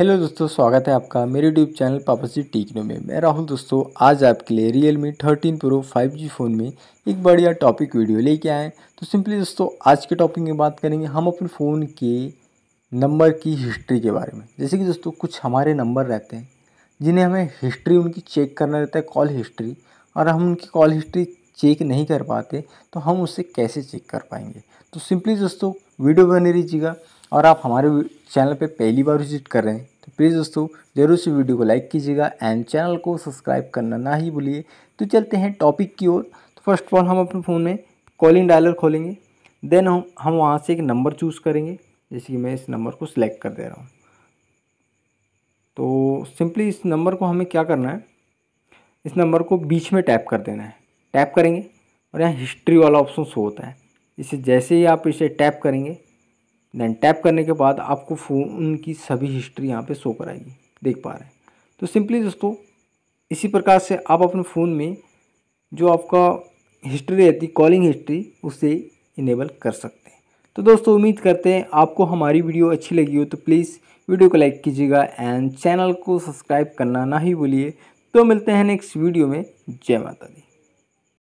hello दोस्तों स्वागत है आपका मेरे यूट्यूब चैनल जी टीकनो में मैं राहुल दोस्तों आज आपके लिए Realme thirteen pro five G phone में एक बढ़िया टॉपिक वीडियो लेके आए तो सिंपली दोस्तों आज के टॉपिक में बात करेंगे हम अपने फ़ोन के नंबर की हिस्ट्री के बारे में जैसे कि दोस्तों कुछ हमारे नंबर रहते हैं जिन्हें हमें हिस्ट्री उनकी चेक करना रहता है कॉल हिस्ट्री और हम उनकी कॉल हिस्ट्री चेक नहीं कर पाते तो हम उसे कैसे चेक कर पाएंगे तो सिंपली दोस्तों वीडियो बने लीजिएगा और आप हमारे चैनल पे पहली बार विजिट कर रहे हैं तो प्लीज़ दोस्तों ज़रूर से वीडियो को लाइक कीजिएगा एंड चैनल को सब्सक्राइब करना ना ही भूलिए तो चलते हैं टॉपिक की ओर तो फर्स्ट ऑफ ऑल हम अपने फ़ोन में कॉलिंग डायलर खोलेंगे देन हम हम वहाँ से एक नंबर चूज़ करेंगे जैसे कि मैं इस नंबर को सिलेक्ट कर दे रहा हूँ तो सिंपली इस नंबर को हमें क्या करना है इस नंबर को बीच में टैप कर देना है टैप करेंगे और यहाँ हिस्ट्री वाला ऑप्शन शो होता है इसे जैसे ही आप इसे टैप करेंगे देन टैप करने के बाद आपको फ़ोन की सभी हिस्ट्री यहाँ पे शो कराएगी देख पा रहे हैं तो सिंपली दोस्तों इसी प्रकार से आप अपने फ़ोन में जो आपका हिस्ट्री रहती कॉलिंग हिस्ट्री उसे इनेबल कर सकते हैं तो दोस्तों उम्मीद करते हैं आपको हमारी वीडियो अच्छी लगी हो तो प्लीज़ वीडियो को लाइक कीजिएगा एंड चैनल को सब्सक्राइब करना ना ही भूलिए तो मिलते हैं नेक्स्ट वीडियो में जय माता दी